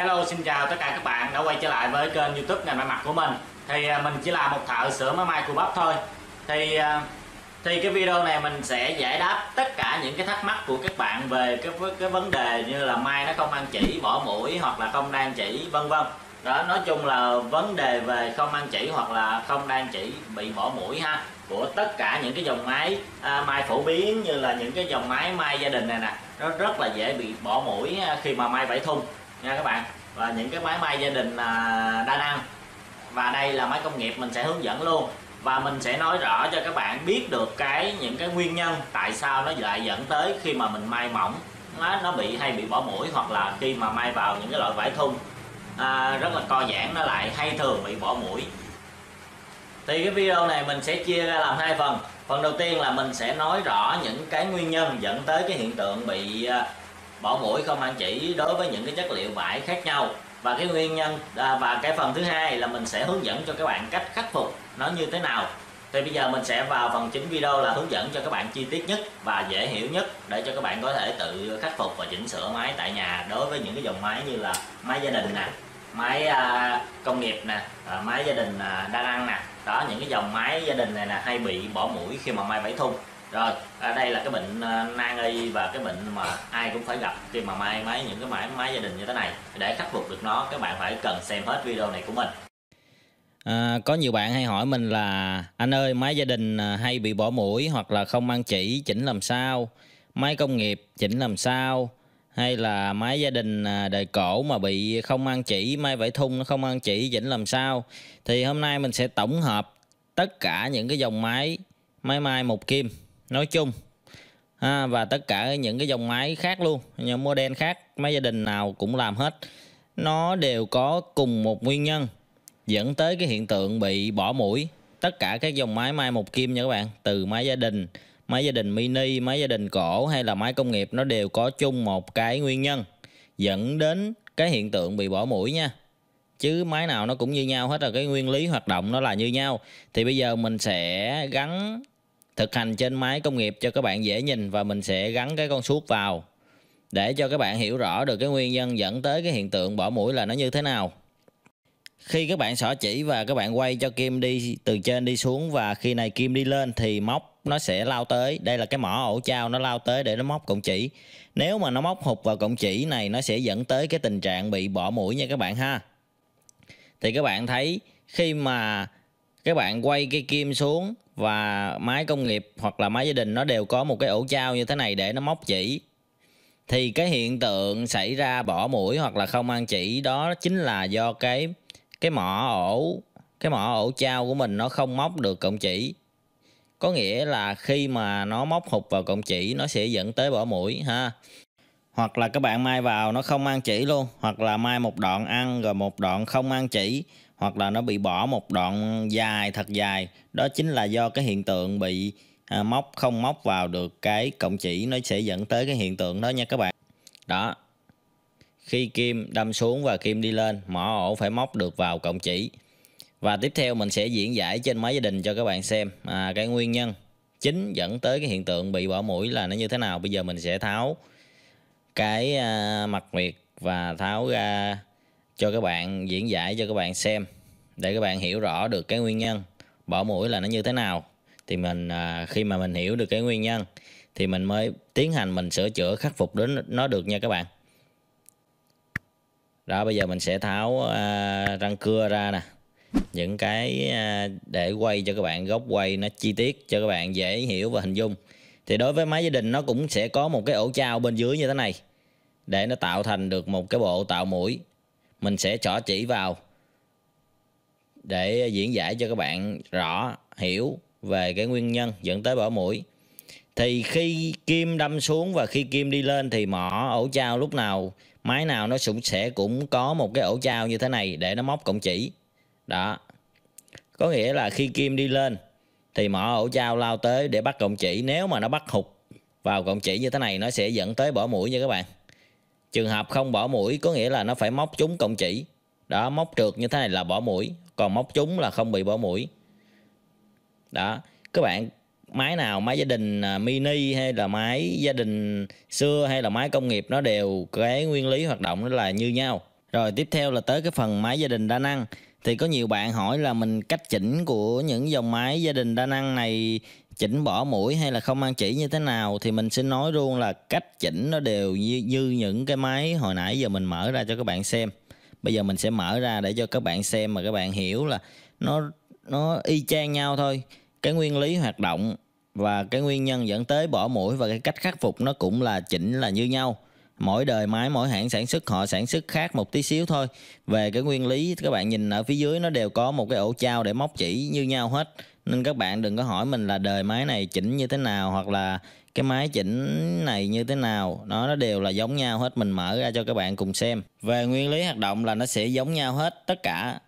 Hello xin chào tất cả các bạn đã quay trở lại với kênh youtube ngành may mặc của mình thì à, mình chỉ là một thợ sửa máy may của bắp thôi thì à, thì cái video này mình sẽ giải đáp tất cả những cái thắc mắc của các bạn về cái cái vấn đề như là may nó không ăn chỉ bỏ mũi hoặc là không đan chỉ vân vân đó nói chung là vấn đề về không ăn chỉ hoặc là không đan chỉ bị bỏ mũi ha của tất cả những cái dòng máy à, mai phổ biến như là những cái dòng máy may gia đình này nè nó rất là dễ bị bỏ mũi à, khi mà may vải thun nha các bạn và những cái máy may gia đình à, đa năng và đây là máy công nghiệp mình sẽ hướng dẫn luôn và mình sẽ nói rõ cho các bạn biết được cái những cái nguyên nhân tại sao nó lại dẫn tới khi mà mình may mỏng nó, nó bị hay bị bỏ mũi hoặc là khi mà may vào những cái loại vải thun à, rất là co giãn nó lại hay thường bị bỏ mũi thì cái video này mình sẽ chia ra làm hai phần phần đầu tiên là mình sẽ nói rõ những cái nguyên nhân dẫn tới cái hiện tượng bị à, bỏ mũi không ăn chỉ đối với những cái chất liệu vải khác nhau và cái nguyên nhân à, và cái phần thứ hai là mình sẽ hướng dẫn cho các bạn cách khắc phục nó như thế nào thì bây giờ mình sẽ vào phần chính video là hướng dẫn cho các bạn chi tiết nhất và dễ hiểu nhất để cho các bạn có thể tự khắc phục và chỉnh sửa máy tại nhà đối với những cái dòng máy như là máy gia đình nè máy à, công nghiệp nè à, máy gia đình à, đa năng nè đó những cái dòng máy gia đình này là hay bị bỏ mũi khi mà may vải thun rồi ở đây là cái bệnh ờ, nan y và cái bệnh mà ai cũng phải gặp khi mà may máy những cái máy máy gia đình như thế này để khắc phục được nó các bạn phải cần xem hết video này của mình À, có nhiều bạn hay hỏi mình là anh ơi máy gia đình ờ, hay bị bỏ mũi hoặc là không ăn chỉ chỉnh làm sao máy công nghiệp chỉnh làm sao hay là máy gia đình ờ, đời cổ mà bị không ăn chỉ máy vải thun nó không ăn chỉ chỉnh làm sao thì hôm nay mình sẽ tổng hợp tất cả những cái dòng máy máy mai một kim nói chung à, và tất cả những cái dòng máy khác luôn những model khác máy gia đình nào cũng làm hết nó đều có cùng một nguyên nhân dẫn tới cái hiện tượng bị bỏ mũi tất cả các dòng máy mai một kim nha các bạn từ máy gia đình máy gia đình mini máy gia đình cổ hay là máy công nghiệp nó đều có chung một cái nguyên nhân dẫn đến cái hiện tượng bị bỏ mũi nha chứ máy nào nó cũng như nhau hết rồi cái nguyên lý hoạt động nó là như nhau thì bây giờ mình sẽ gắn thực hành trên máy công nghiệp cho các bạn dễ nhìn và mình sẽ gắn cái con suốt vào để cho các bạn hiểu rõ được cái nguyên nhân dẫn tới cái hiện tượng bỏ mũi là nó như thế nào khi các bạn xỏ chỉ và các bạn quay cho kim đi từ trên đi xuống và khi này kim đi lên thì móc nó sẽ lao tới đây là cái mỏ ổ trao nó lao tới để nó móc cộng chỉ nếu mà nó móc hụt vào cộng chỉ này nó sẽ dẫn tới cái tình trạng bị bỏ mũi nha các bạn ha thì các bạn thấy khi mà các bạn quay cái kim xuống và máy công nghiệp hoặc là máy gia đình nó đều có một cái ổ trao như thế này để nó móc chỉ thì cái hiện tượng xảy ra bỏ mũi hoặc là không ăn chỉ đó chính là do cái cái mỏ ổ cái mỏ ổ trao của mình nó không móc được cộng chỉ có nghĩa là khi mà nó móc hụt vào cộng chỉ nó sẽ dẫn tới bỏ mũi ha hoặc là các bạn mai vào nó không ăn chỉ luôn hoặc là mai một đoạn ăn rồi một đoạn không ăn chỉ hoặc là nó bị bỏ một đoạn dài thật dài đó chính là do cái hiện tượng bị à, móc không móc vào được cái cộng chỉ nó sẽ dẫn tới cái hiện tượng đó nha các bạn đó khi kim đâm xuống và kim đi lên mỏ ổ phải móc được vào cộng chỉ và tiếp theo mình sẽ diễn giải trên máy gia đình cho các bạn xem à, cái nguyên nhân chính dẫn tới cái hiện tượng bị bỏ mũi là nó như thế nào bây giờ mình sẽ tháo cái à, mặt nguyệt và tháo ra cho các bạn diễn giải cho các bạn xem để các bạn hiểu rõ được cái nguyên nhân bỏ mũi là nó như thế nào thì mình à, khi mà mình hiểu được cái nguyên nhân thì mình mới tiến hành mình sửa chữa khắc phục đến nó được nha các bạn đó bây giờ mình sẽ tháo à, răng cưa ra nè những cái à, để quay cho các bạn góc quay nó chi tiết cho các bạn dễ hiểu và hình dung thì đối với máy gia đình nó cũng sẽ có một cái ổ trao bên dưới như thế này để nó tạo thành được một cái bộ tạo mũi mình sẽ trỏ chỉ vào để diễn giải cho các bạn rõ hiểu về cái nguyên nhân dẫn tới bỏ mũi thì khi kim đâm xuống và khi kim đi lên thì mỏ ổ trao lúc nào máy nào nó cũng sẽ cũng có một cái ổ trao như thế này để nó móc cộng chỉ đó có nghĩa là khi kim đi lên thì mỏ ổ trao lao tới để bắt cộng chỉ nếu mà nó bắt hụt vào cộng chỉ như thế này nó sẽ dẫn tới bỏ mũi nha các bạn Trường hợp không bỏ mũi có nghĩa là nó phải móc trúng cộng chỉ. Đó, móc trượt như thế này là bỏ mũi, còn móc trúng là không bị bỏ mũi. Đó, các bạn máy nào máy gia đình à, mini hay là máy gia đình xưa hay là máy công nghiệp nó đều cái nguyên lý hoạt động nó là như nhau. Rồi tiếp theo là tới cái phần máy gia đình đa năng thì có nhiều bạn hỏi là mình cách chỉnh của những dòng máy gia đình đa năng này chỉnh bỏ mũi hay là không ăn chỉ như thế nào thì mình sẽ nói luôn là cách chỉnh nó đều như, như những cái máy hồi nãy giờ mình mở ra cho các bạn xem bây giờ mình sẽ mở ra để cho các bạn xem mà các bạn hiểu là nó nó y chang nhau thôi cái nguyên lý hoạt động và cái nguyên nhân dẫn tới bỏ mũi và cái cách khắc phục nó cũng là chỉnh là như nhau mỗi đời máy mỗi hãng sản xuất họ sản xuất khác một tí xíu thôi về cái nguyên lý các bạn nhìn ở phía dưới nó đều có một cái ổ trao để móc chỉ như nhau hết nên các bạn đừng có hỏi mình là đời máy này chỉnh như thế nào hoặc là cái máy chỉnh này như thế nào nó nó đều là giống nhau hết mình mở ra cho các bạn cùng xem về nguyên lý hoạt động là nó sẽ giống nhau hết tất cả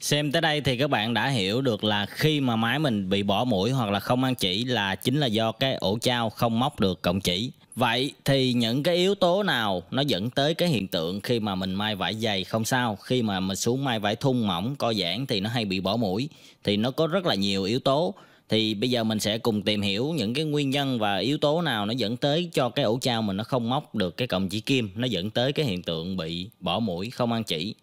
Xem tới đây thì các bạn đã hiểu được là khi mà máy mình bị bỏ mũi hoặc là không ăn chỉ là chính là do cái ổ trao không móc được cộng chỉ. Vậy thì những cái yếu tố nào nó dẫn tới cái hiện tượng khi mà mình may vải dày không sao, khi mà mình xuống may vải thun mỏng, co giãn thì nó hay bị bỏ mũi. Thì nó có rất là nhiều yếu tố. Thì bây giờ mình sẽ cùng tìm hiểu những cái nguyên nhân và yếu tố nào nó dẫn tới cho cái ổ trao mình nó không móc được cái cọng chỉ kim, nó dẫn tới cái hiện tượng bị bỏ mũi, không ăn chỉ.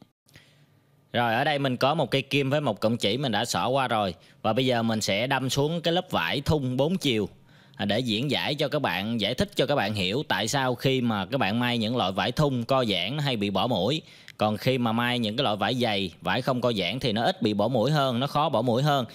Rồi ở đây mình có một cây kim với một cọng chỉ mình đã xỏ qua rồi Và bây giờ mình sẽ đâm xuống cái lớp vải thun 4 chiều à, Để diễn giải cho các bạn, giải thích cho các bạn hiểu Tại sao khi mà các bạn may những loại vải thun co giãn hay bị bỏ mũi Còn khi mà may những cái loại vải dày, vải không co giãn thì nó ít bị bỏ mũi hơn, nó khó bỏ mũi hơn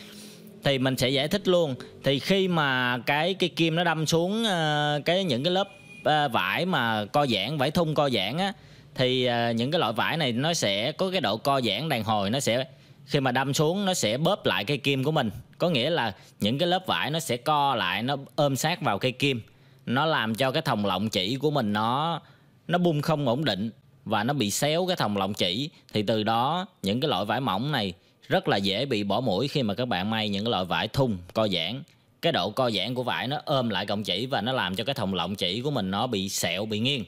thì mình sẽ giải thích luôn thì khi mà cái cái kim nó đâm xuống ờ, cái những cái lớp ờ, vải mà co giãn vải thun co giãn á thì à, những cái loại vải này nó sẽ có cái độ co giãn đàn hồi nó sẽ khi mà đâm xuống nó sẽ bóp lại cây kim của mình có nghĩa là những cái lớp vải nó sẽ co lại nó ôm sát vào cây kim nó làm cho cái thòng lọng chỉ của mình nó nó bung không ổn định và nó bị xéo cái thòng lọng chỉ thì từ đó những cái loại vải mỏng này rất là dễ bị bỏ mũi khi mà các bạn may những cái loại vải thun co giãn cái độ co giãn của vải nó ôm lại cọng chỉ và nó làm cho cái thòng lọng chỉ của mình nó bị sẹo bị nghiêng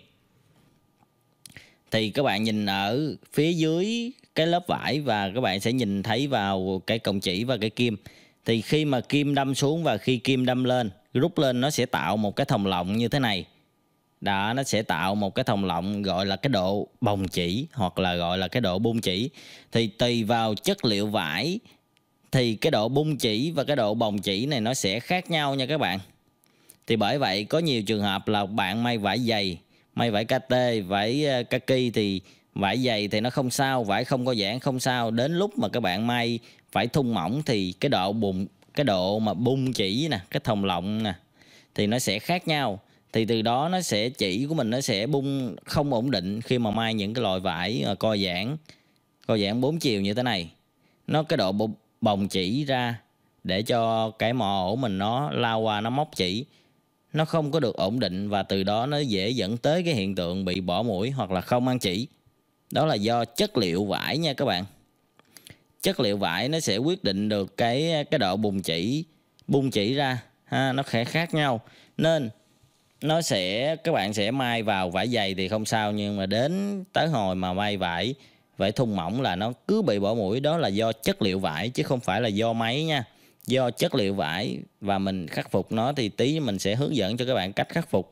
thì các bạn nhìn ở phía dưới cái lớp vải và các bạn sẽ nhìn thấy vào cái còng chỉ và cái kim thì khi mà kim đâm xuống và khi kim đâm lên rút lên nó sẽ tạo một cái thòng lọng như thế này đó nó sẽ tạo một cái thòng lọng gọi là cái độ bồng chỉ hoặc là gọi là cái độ bung chỉ thì tùy vào chất liệu vải thì cái độ bung chỉ và cái độ bồng chỉ này nó sẽ khác nhau nha các bạn thì bởi vậy có nhiều trường hợp là bạn may vải dày may vải KT vải ờ, kaki thì vải dày thì nó không sao vải không có giãn không sao đến lúc mà các bạn may vải thun mỏng thì cái độ bụng cái độ mà bung chỉ nè cái thòng lọng nè thì nó sẽ khác nhau thì từ đó nó sẽ chỉ của mình nó sẽ bung không ổn định khi mà may những cái loại vải ờ, co giãn co giãn bốn chiều như thế này nó cái độ bồng chỉ ra để cho cái mỏ ổ mình nó lao qua nó móc chỉ nó không có được ổn định và từ đó nó dễ dẫn tới cái hiện tượng bị bỏ mũi hoặc là không ăn chỉ. Đó là do chất liệu vải nha các bạn. Chất liệu vải nó sẽ quyết định được cái cái độ bùng chỉ, bung chỉ ra ha, nó sẽ khác nhau. Nên nó sẽ các bạn sẽ may vào vải dày thì không sao nhưng mà đến tới hồi mà may vải vải thun mỏng là nó cứ bị bỏ mũi đó là do chất liệu vải chứ không phải là do máy nha do chất liệu vải và mình khắc phục nó thì tí mình sẽ hướng dẫn cho các bạn cách khắc phục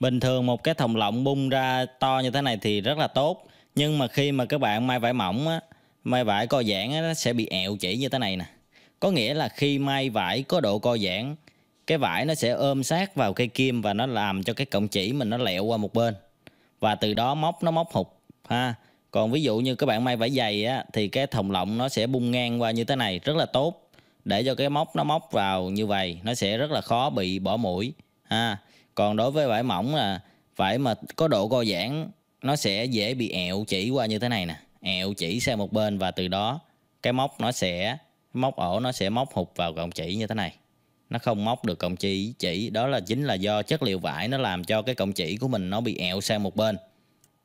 bình thường một cái thòng lọng bung ra to như thế này thì rất là tốt nhưng mà khi mà các bạn may vải mỏng á may vải co giãn á, nó sẽ bị ẹo chỉ như thế này nè có nghĩa là khi may vải có độ co giãn cái vải nó sẽ ôm sát vào cây kim và nó làm cho cái cọng chỉ mình nó lẹo qua một bên và từ đó móc nó móc hụt ha còn ví dụ như các bạn may vải dày á thì cái thòng lọng nó sẽ bung ngang qua như thế này rất là tốt để cho cái móc nó móc vào như vậy nó sẽ rất là khó bị bỏ mũi ha còn đối với vải mỏng là vải mà có độ co giãn nó sẽ dễ bị ẹo chỉ qua như thế này nè ẹo chỉ sang một bên và từ đó cái móc nó sẽ móc ổ nó sẽ móc hụt vào cọng chỉ như thế này nó không móc được cọng chỉ chỉ đó là chính là do chất liệu vải nó làm cho cái cọng chỉ của mình nó bị ẹo sang một bên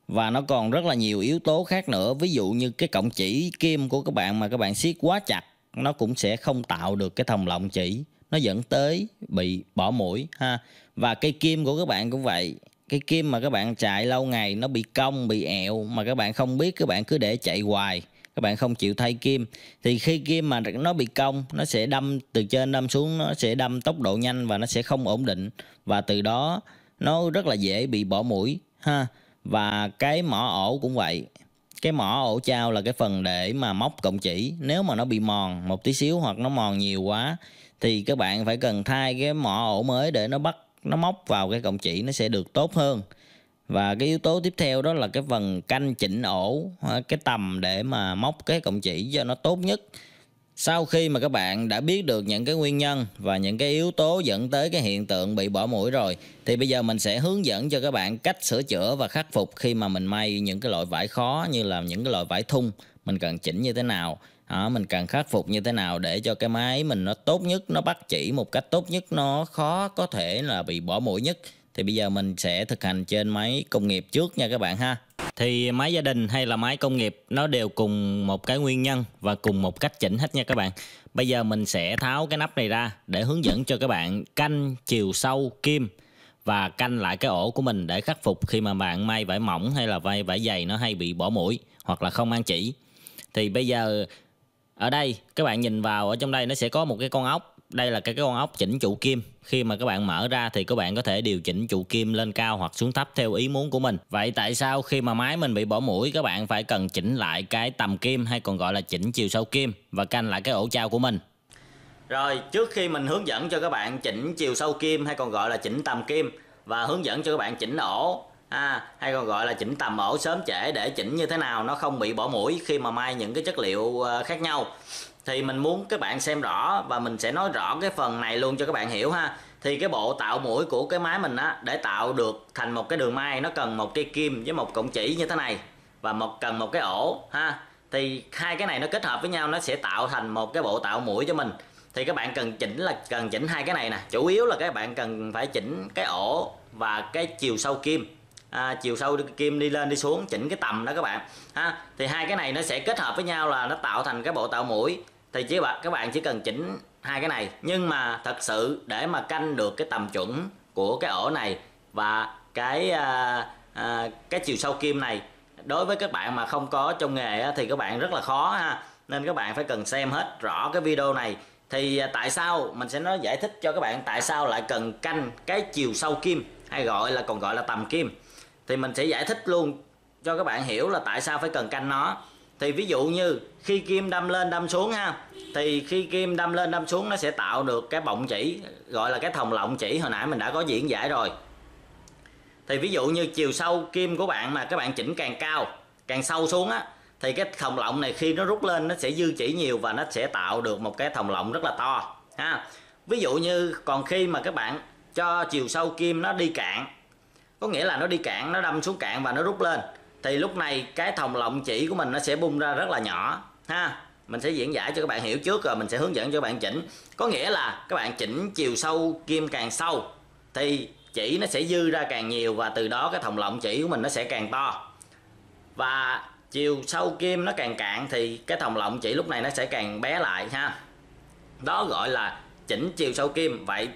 và nó còn rất là nhiều yếu tố khác nữa ví dụ như cái cọng chỉ kim của các bạn mà các bạn siết quá chặt nó cũng sẽ không tạo được cái thòng lọng chỉ nó dẫn tới bị bỏ mũi ha và cây kim của các bạn cũng vậy cái kim mà các bạn chạy lâu ngày nó bị cong bị ẹo mà các bạn không biết các bạn cứ để chạy hoài các bạn không chịu thay kim thì khi kim mà nó bị cong nó sẽ đâm từ trên đâm xuống nó sẽ đâm tốc độ nhanh và nó sẽ không ổn định và từ đó nó rất là dễ bị bỏ mũi ha và cái mỏ ổ cũng vậy. Cái mỏ ổ trao là cái phần để mà móc cộng chỉ. Nếu mà nó bị mòn một tí xíu hoặc nó mòn nhiều quá thì các bạn phải cần thay cái mỏ ổ mới để nó bắt nó móc vào cái cộng chỉ nó sẽ được tốt hơn. Và cái yếu tố tiếp theo đó là cái phần canh chỉnh ổ, cái tầm để mà móc cái cộng chỉ cho nó tốt nhất. Sau khi mà các bạn đã biết được những cái nguyên nhân và những cái yếu tố dẫn tới cái hiện tượng bị bỏ mũi rồi thì bây giờ mình sẽ hướng dẫn cho các bạn cách sửa chữa và khắc phục khi mà mình may những cái loại vải khó như là những cái loại vải thun mình cần chỉnh như thế nào à, mình cần khắc phục như thế nào để cho cái máy mình nó tốt nhất nó bắt chỉ một cách tốt nhất nó khó có thể là bị bỏ mũi nhất thì bây giờ mình sẽ thực hành trên máy công nghiệp trước nha các bạn ha thì máy gia đình hay là máy công nghiệp nó đều cùng một cái nguyên nhân và cùng một cách chỉnh hết nha các bạn bây giờ mình sẽ tháo cái nắp này ra để hướng dẫn cho các bạn canh chiều sâu kim và canh lại cái ổ của mình để khắc phục khi mà bạn may vải mỏng hay là vải vải dày nó hay bị bỏ mũi hoặc là không ăn chỉ thì bây giờ ở đây các bạn nhìn vào ở trong đây nó sẽ có một cái con ốc đây là cái, cái con ốc chỉnh trụ kim khi mà các bạn mở ra thì các bạn có thể điều chỉnh trụ kim lên cao hoặc xuống thấp theo ý muốn của mình vậy tại sao khi mà máy mình bị bỏ mũi các bạn phải cần chỉnh lại cái tầm kim hay còn gọi là chỉnh chiều sâu kim và canh lại cái ổ trao của mình rồi trước khi mình hướng dẫn cho các bạn chỉnh chiều sâu kim hay còn gọi là chỉnh tầm kim và hướng dẫn cho các bạn chỉnh ổ à, hay còn gọi là chỉnh tầm ổ sớm trễ để chỉnh như thế nào nó không bị bỏ mũi khi mà may những cái chất liệu ờ, khác nhau thì mình muốn các bạn xem rõ và mình sẽ nói rõ cái phần này luôn cho các bạn hiểu ha thì cái bộ tạo mũi của cái máy mình á để tạo được thành một cái đường may nó cần một cây kim với một cọng chỉ như thế này và một cần một cái ổ ha thì hai cái này nó kết hợp với nhau nó sẽ tạo thành một cái bộ tạo mũi cho mình thì các bạn cần chỉnh là cần chỉnh hai cái này nè chủ yếu là các bạn cần phải chỉnh cái ổ và cái chiều sâu kim à, chiều sâu kim đi lên đi xuống chỉnh cái tầm đó các bạn ha thì hai cái này nó sẽ kết hợp với nhau là nó tạo thành cái bộ tạo mũi thì chỉ bạn các bạn chỉ cần chỉnh hai cái này nhưng mà thật sự để mà canh được cái tầm chuẩn của cái ổ này và cái à, à, cái chiều sâu kim này đối với các bạn mà không có trong nghề thì các bạn rất là khó ha nên các bạn phải cần xem hết rõ cái video này thì à, tại sao mình sẽ nói giải thích cho các bạn tại sao lại cần canh cái chiều sâu kim hay gọi là còn gọi là tầm kim thì mình sẽ giải thích luôn cho các bạn hiểu là tại sao phải cần canh nó thì ví dụ như khi kim đâm lên đâm xuống ha thì khi kim đâm lên đâm xuống nó sẽ tạo được cái bọng chỉ gọi là cái thòng lọng chỉ hồi nãy mình đã có diễn giải rồi thì ví dụ như chiều sâu kim của bạn mà các bạn chỉnh càng cao càng sâu xuống á thì cái thòng lọng này khi nó rút lên nó sẽ dư chỉ nhiều và nó sẽ tạo được một cái thòng lọng rất là to ha ví dụ như còn khi mà các bạn cho chiều sâu kim nó đi cạn có nghĩa là nó đi cạn nó đâm xuống cạn và nó rút lên thì lúc này cái thòng lọng chỉ của mình nó sẽ bung ra rất là nhỏ ha mình sẽ diễn giải cho các bạn hiểu trước rồi mình sẽ hướng dẫn cho các bạn chỉnh có nghĩa là các bạn chỉnh chiều sâu kim càng sâu thì chỉ nó sẽ dư ra càng nhiều và từ đó cái thòng lọng chỉ của mình nó sẽ càng to và chiều sâu kim nó càng cạn thì cái thòng lọng chỉ lúc này nó sẽ càng bé lại ha đó gọi là chỉnh chiều sâu kim vậy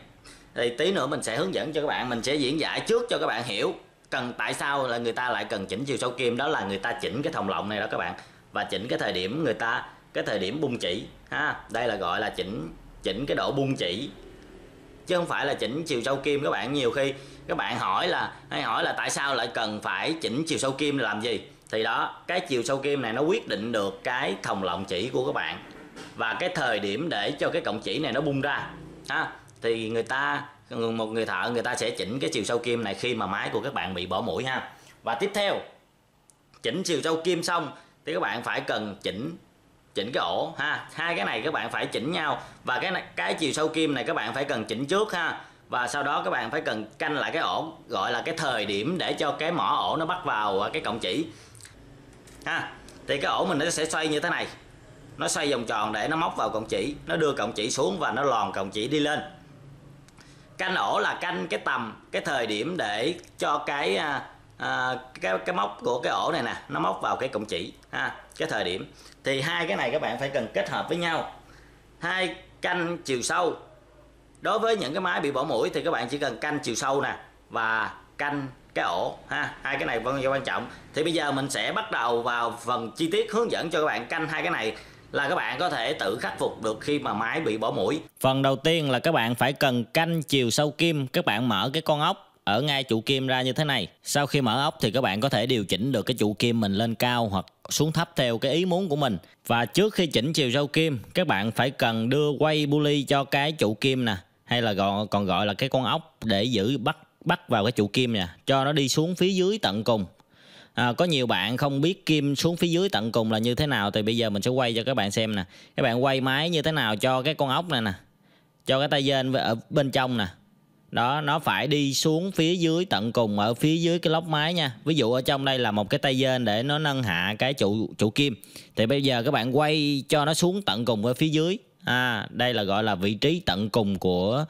thì tí nữa mình sẽ hướng dẫn cho các bạn mình sẽ diễn giải trước cho các bạn hiểu cần tại sao là người ta lại cần chỉnh chiều sâu kim đó là người ta chỉnh cái thòng lọng này đó các bạn và chỉnh cái thời điểm người ta cái thời điểm bung chỉ ha đây là gọi là chỉnh chỉnh cái độ bung chỉ chứ không phải là chỉnh chiều sâu kim các bạn nhiều khi các bạn hỏi là hay hỏi là tại sao lại cần phải chỉnh chiều sâu kim làm gì thì đó cái chiều sâu kim này nó quyết định được cái thòng lọng chỉ của các bạn và cái thời điểm để cho cái cộng chỉ này nó bung ra ha thì người ta một người thợ người ta sẽ chỉnh cái chiều sâu kim này khi mà máy của các bạn bị bỏ mũi ha và tiếp theo chỉnh chiều sâu kim xong thì các bạn phải cần chỉnh chỉnh cái ổ ha hai cái này các bạn phải chỉnh nhau và cái cái chiều sâu kim này các bạn phải cần chỉnh trước ha và sau đó các bạn phải cần canh lại cái ổ gọi là cái thời điểm để cho cái mỏ ổ nó bắt vào cái cộng chỉ ha thì cái ổ mình nó sẽ xoay như thế này nó xoay vòng tròn để nó móc vào cộng chỉ nó đưa cộng chỉ xuống và nó lòn cộng chỉ đi lên canh ổ là canh cái tầm cái thời điểm để cho cái à, à cái cái móc của cái ổ này nè nó móc vào cái cộng chỉ ha cái thời điểm thì hai cái này các bạn phải cần kết hợp với nhau hai canh chiều sâu đối với những cái máy bị bỏ mũi thì các bạn chỉ cần canh chiều sâu nè và canh cái ổ ha hai cái này vẫn quan trọng thì bây giờ mình sẽ bắt đầu vào phần chi tiết hướng dẫn cho các bạn canh hai cái này là các bạn có thể tự khắc phục được khi mà máy bị bỏ mũi. Phần đầu tiên là các bạn phải cần canh chiều sâu kim, các bạn mở cái con ốc ở ngay trụ kim ra như thế này. Sau khi mở ốc thì các bạn có thể điều chỉnh được cái trụ kim mình lên cao hoặc xuống thấp theo cái ý muốn của mình. Và trước khi chỉnh chiều sâu kim, các bạn phải cần đưa quay pulley cho cái trụ kim nè, hay là còn còn gọi là cái con ốc để giữ bắt bắt vào cái trụ kim nè, cho nó đi xuống phía dưới tận cùng à, có nhiều bạn không biết kim xuống phía dưới tận cùng là như thế nào thì bây giờ mình sẽ quay cho các bạn xem nè các bạn quay máy như thế nào cho cái con ốc này nè cho cái tay dên ở bên trong nè đó nó phải đi xuống phía dưới tận cùng ở phía dưới cái lốc máy nha ví dụ ở trong đây là một cái tay dên để nó nâng hạ cái trụ trụ kim thì bây giờ các bạn quay cho nó xuống tận cùng ở phía dưới à đây là gọi là vị trí tận cùng của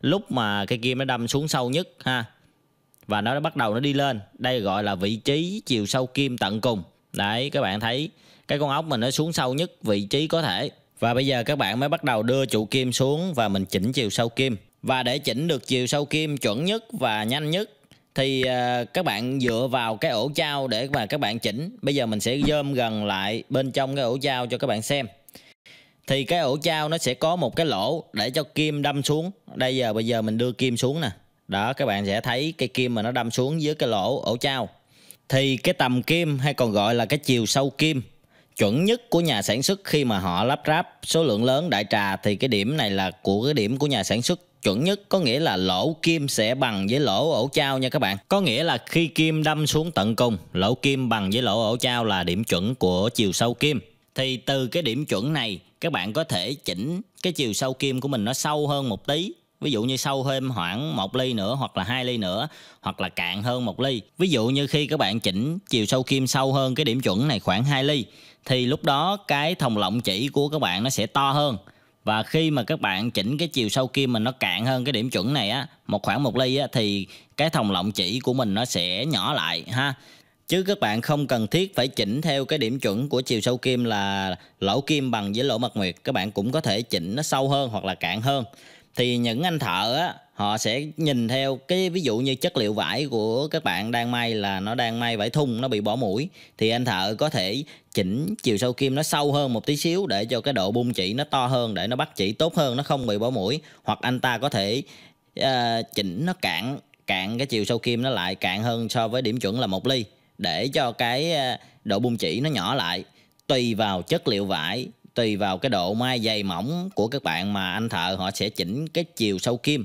lúc mà cái kim nó đâm xuống sâu nhất ha và nó bắt đầu nó đi lên đây gọi là vị trí chiều sâu kim tận cùng đấy các bạn thấy cái con ốc mình nó xuống sâu nhất vị trí có thể và bây giờ các bạn mới bắt đầu đưa trụ kim xuống và mình chỉnh chiều sâu kim và để chỉnh được chiều sâu kim chuẩn nhất và nhanh nhất thì à, các bạn dựa vào cái ổ trao để mà các bạn chỉnh bây giờ mình sẽ dơm gần lại bên trong cái ổ trao cho các bạn xem thì cái ổ trao nó sẽ có một cái lỗ để cho kim đâm xuống đây giờ bây giờ mình đưa kim xuống nè đó các bạn sẽ thấy cây kim mà nó đâm xuống dưới cái lỗ ổ trao thì cái tầm kim hay còn gọi là cái chiều sâu kim chuẩn nhất của nhà sản xuất khi mà họ lắp ráp số lượng lớn đại trà thì cái điểm này là của cái điểm của nhà sản xuất chuẩn nhất có nghĩa là lỗ kim sẽ bằng với lỗ ổ trao nha các bạn có nghĩa là khi kim đâm xuống tận cùng lỗ kim bằng với lỗ ổ trao là điểm chuẩn của chiều sâu kim thì từ cái điểm chuẩn này các bạn có thể chỉnh cái chiều sâu kim của mình nó sâu hơn một tí ví dụ như sâu thêm khoảng một ly nữa hoặc là hai ly nữa hoặc là cạn hơn một ly ví dụ như khi các bạn chỉnh chiều sâu kim sâu hơn cái điểm chuẩn này khoảng 2 ly thì lúc đó cái thòng lọng chỉ của các bạn nó sẽ to hơn và khi mà các bạn chỉnh cái chiều sâu kim mình nó cạn hơn cái điểm chuẩn này á một khoảng một ly á thì cái thòng lọng chỉ của mình nó sẽ nhỏ lại ha chứ các bạn không cần thiết phải chỉnh theo cái điểm chuẩn của chiều sâu kim là lỗ kim bằng với lỗ mặt nguyệt các bạn cũng có thể chỉnh nó sâu hơn hoặc là cạn hơn thì những anh thợ á họ sẽ nhìn theo cái ví dụ như chất liệu vải của các bạn đang may là nó đang may vải thun nó bị bỏ mũi thì anh thợ có thể chỉnh chiều sâu kim nó sâu hơn một tí xíu để cho cái độ bung chỉ nó to hơn để nó bắt chỉ tốt hơn nó không bị bỏ mũi hoặc anh ta có thể uh, chỉnh nó cạn cạn cái chiều sâu kim nó lại cạn hơn so với điểm chuẩn là một ly để cho cái ờ, độ bung chỉ nó nhỏ lại tùy vào chất liệu vải tùy vào cái độ mai dày mỏng của các bạn mà anh thợ họ sẽ chỉnh cái chiều sâu kim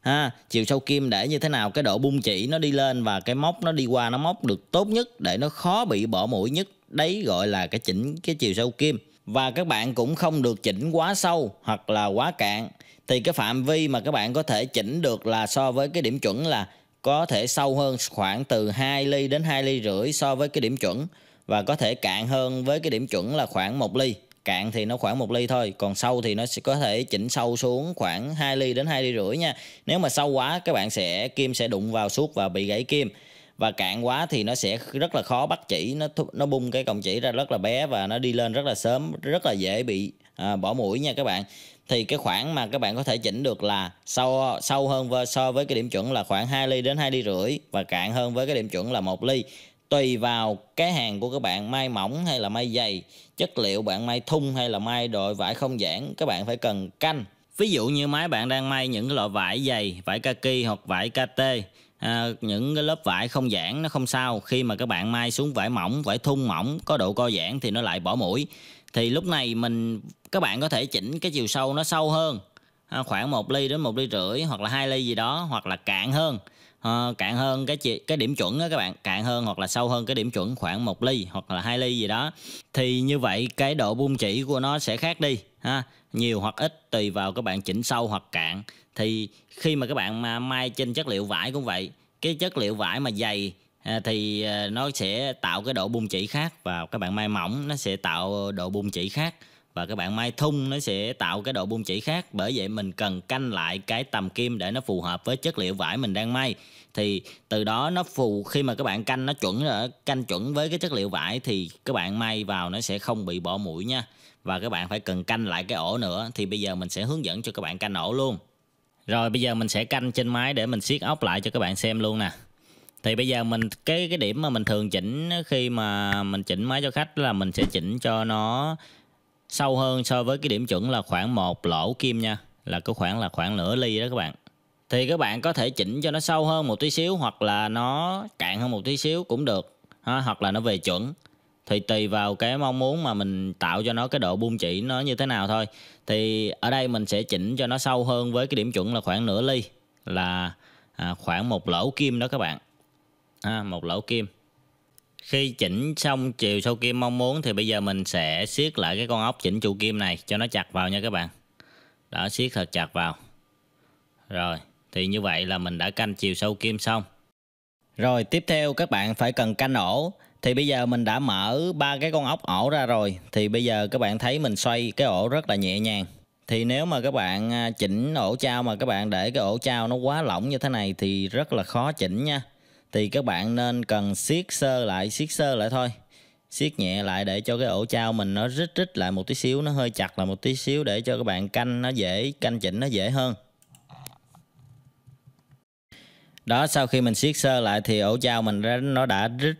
ha chiều sâu kim để như thế nào cái độ bung chỉ nó đi lên và cái móc nó đi qua nó móc được tốt nhất để nó khó bị bỏ mũi nhất đấy gọi là cái chỉnh cái chiều sâu kim và các bạn cũng không được chỉnh quá sâu hoặc là quá cạn thì cái phạm vi mà các bạn có thể chỉnh được là so với cái điểm chuẩn là có thể sâu hơn khoảng từ 2 ly đến 2 ly rưỡi so với cái điểm chuẩn và có thể cạn hơn với cái điểm chuẩn là khoảng 1 ly cạn thì nó khoảng một ly thôi còn sâu thì nó sẽ có thể chỉnh sâu xuống khoảng 2 ly đến 2 ly rưỡi nha nếu mà sâu quá các bạn sẽ kim sẽ đụng vào suốt và bị gãy kim và cạn quá thì nó sẽ rất là khó bắt chỉ nó nó bung cái còng chỉ ra rất là bé và nó đi lên rất là sớm rất là dễ bị à, bỏ mũi nha các bạn thì cái khoảng mà các bạn có thể chỉnh được là sâu sâu hơn so với cái điểm chuẩn là khoảng 2 ly đến 2 ly rưỡi và cạn hơn với cái điểm chuẩn là một ly tùy vào cái hàng của các bạn may mỏng hay là may dày chất liệu bạn may thun hay là may đội vải không giãn các bạn phải cần canh ví dụ như máy bạn đang may những loại vải dày vải kaki hoặc vải kt à, những cái lớp vải không giãn nó không sao khi mà các bạn may xuống vải mỏng vải thun mỏng có độ co giãn thì nó lại bỏ mũi thì lúc này mình các bạn có thể chỉnh cái chiều sâu nó sâu hơn à, khoảng một ly đến một ly rưỡi hoặc là hai ly gì đó hoặc là cạn hơn uh, cạn hơn cái chị cái điểm chuẩn đó các bạn cạn hơn hoặc là sâu hơn cái điểm chuẩn khoảng một ly hoặc là hai ly gì đó thì như vậy cái độ bung chỉ của nó sẽ khác đi ha nhiều hoặc ít tùy vào các bạn chỉnh sâu hoặc cạn thì khi mà các bạn mà may trên chất liệu vải cũng vậy cái chất liệu vải mà dày à, thì à, nó sẽ tạo cái độ bung chỉ khác và các bạn may mỏng nó sẽ tạo độ bung chỉ khác và các bạn mai thun nó sẽ tạo cái độ bung chỉ khác bởi vậy mình cần canh lại cái tầm kim để nó phù hợp với chất liệu vải mình đang may thì từ đó nó phù khi mà các bạn canh nó chuẩn rồi ờ, canh chuẩn với cái chất liệu vải thì các bạn may vào nó sẽ không bị bỏ mũi nha và các bạn phải cần canh lại cái ổ nữa thì bây giờ mình sẽ hướng dẫn cho các bạn canh ổ luôn rồi bây giờ mình sẽ canh trên máy để mình siết ốc lại cho các bạn xem luôn nè thì bây giờ mình cái cái điểm mà mình thường chỉnh khi mà mình chỉnh máy cho khách là mình sẽ chỉnh cho nó sâu hơn so với cái điểm chuẩn là khoảng một lỗ kim nha là có khoảng là khoảng nửa ly đó các bạn thì các bạn có thể chỉnh cho nó sâu hơn một tí xíu hoặc là nó cạn hơn một tí xíu cũng được ha, hoặc là nó về chuẩn thì tùy vào cái mong muốn mà mình tạo cho nó cái độ bung chỉ nó như thế nào thôi thì ở đây mình sẽ chỉnh cho nó sâu hơn với cái điểm chuẩn là khoảng nửa ly là à, khoảng một lỗ kim đó các bạn ha, một lỗ kim khi chỉnh xong chiều sâu kim mong muốn thì bây giờ mình sẽ siết lại cái con ốc chỉnh trụ kim này cho nó chặt vào nha các bạn đó siết thật chặt vào rồi thì như vậy là mình đã canh chiều sâu kim xong rồi tiếp theo các bạn phải cần canh ổ thì bây giờ mình đã mở ba cái con ốc ổ ra rồi thì bây giờ các bạn thấy mình xoay cái ổ rất là nhẹ nhàng thì nếu mà các bạn à, chỉnh ổ trao mà các bạn để cái ổ trao nó quá lỏng như thế này thì rất là khó chỉnh nha thì các bạn nên cần siết sơ lại siết sơ lại thôi siết nhẹ lại để cho cái ổ trao mình nó rít rít lại một tí xíu nó hơi chặt lại một tí xíu để cho các bạn canh nó dễ canh chỉnh nó dễ hơn đó sau khi mình siết sơ lại thì ổ trao mình đã, nó đã rít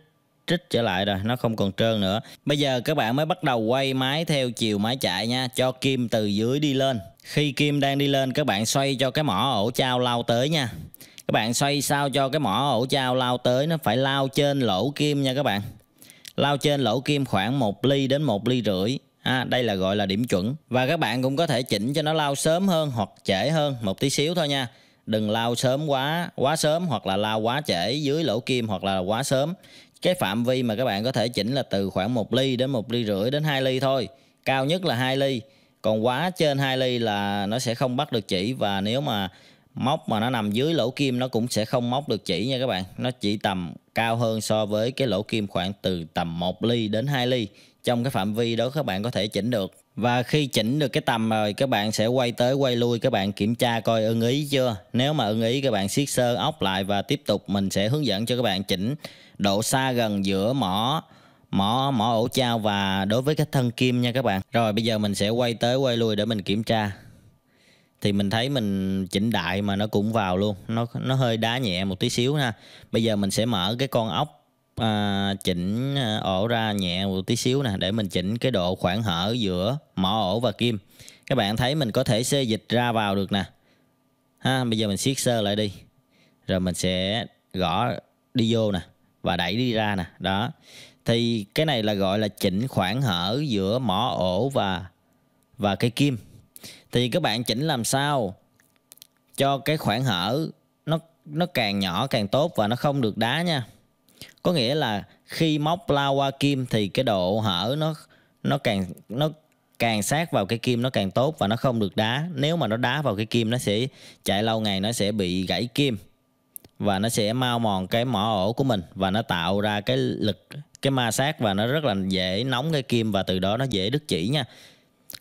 rít trở lại rồi nó không còn trơn nữa bây giờ các bạn mới bắt đầu quay máy theo chiều máy chạy nha cho kim từ dưới đi lên khi kim đang đi lên các bạn xoay cho cái mỏ ổ trao lao tới nha các bạn xoay sao cho cái mỏ ổ chao lao tới nó phải lao trên lỗ kim nha các bạn lao trên lỗ kim khoảng 1 ly đến 1 ly rưỡi à, đây là gọi là điểm chuẩn và các bạn cũng có thể chỉnh cho nó lao sớm hơn hoặc trễ hơn một tí xíu thôi nha đừng lao sớm quá quá sớm hoặc là lao quá trễ dưới lỗ kim hoặc là quá sớm cái phạm vi mà các bạn có thể chỉnh là từ khoảng 1 ly đến 1 ly rưỡi đến 2 ly thôi cao nhất là 2 ly còn quá trên 2 ly là nó sẽ không bắt được chỉ và nếu mà móc mà nó nằm dưới lỗ kim nó cũng sẽ không móc được chỉ nha các bạn nó chỉ tầm cao hơn so với cái lỗ kim khoảng từ tầm 1 ly đến 2 ly trong cái phạm vi đó các bạn có thể chỉnh được và khi chỉnh được cái tầm rồi các bạn sẽ quay tới quay lui các bạn kiểm tra coi ưng ý chưa nếu mà ưng ý các bạn siết sơ ốc lại và tiếp tục mình sẽ hướng dẫn cho các bạn chỉnh độ xa gần giữa mỏ mỏ mỏ ổ trao và đối với cái thân kim nha các bạn rồi bây giờ mình sẽ quay tới quay lui để mình kiểm tra thì mình thấy mình chỉnh đại mà nó cũng vào luôn nó nó hơi đá nhẹ một tí xíu ha bây giờ mình sẽ mở cái con ốc à, chỉnh à, ổ ra nhẹ một tí xíu nè để mình chỉnh cái độ khoảng hở giữa mỏ ổ và kim các bạn thấy mình có thể xê dịch ra vào được nè ha bây giờ mình siết sơ lại đi rồi mình sẽ gõ đi vô nè và đẩy đi ra nè đó thì cái này là gọi là chỉnh khoảng hở giữa mỏ ổ và và cái kim thì các bạn chỉnh làm sao cho cái khoảng hở nó nó càng nhỏ càng tốt và nó không được đá nha có nghĩa là khi móc lao qua kim thì cái độ hở nó nó càng nó càng sát vào cái kim nó càng tốt và nó không được đá nếu mà nó đá vào cái kim nó sẽ chạy lâu ngày nó sẽ bị gãy kim và nó sẽ mau mòn cái mỏ ổ của mình và nó tạo ra cái lực cái ma sát và nó rất là dễ nóng cái kim và từ đó nó dễ đứt chỉ nha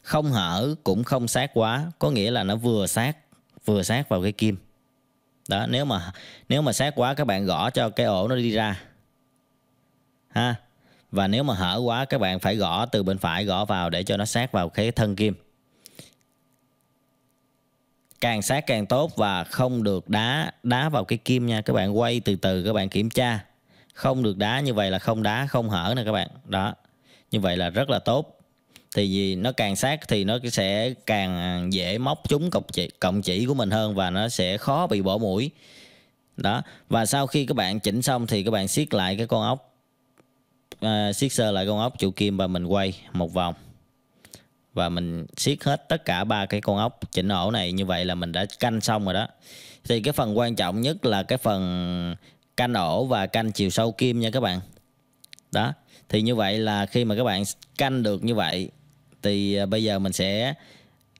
không hở cũng không sát quá có nghĩa là nó vừa sát vừa sát vào cái kim đó nếu mà nếu mà sát quá các bạn gõ cho cái ổ nó đi ra ha và nếu mà hở quá các bạn phải gõ từ bên phải gõ vào để cho nó sát vào cái thân kim càng sát càng tốt và không được đá đá vào cái kim nha các bạn quay từ từ các bạn kiểm tra không được đá như vậy là không đá không hở nè các bạn đó như vậy là rất là tốt thì vì nó càng sát thì nó sẽ càng dễ móc chúng cộng chỉ, cộng chỉ của mình hơn và nó sẽ khó bị bỏ mũi đó và sau khi các bạn chỉnh xong thì các bạn siết lại cái con ốc à, siết sơ lại con ốc trụ kim và mình quay một vòng và mình siết hết tất cả ba cái con ốc chỉnh ổ này như vậy là mình đã canh xong rồi đó thì cái phần quan trọng nhất là cái phần canh ổ và canh chiều sâu kim nha các bạn đó thì như vậy là khi mà các bạn canh được như vậy thì à, bây giờ mình sẽ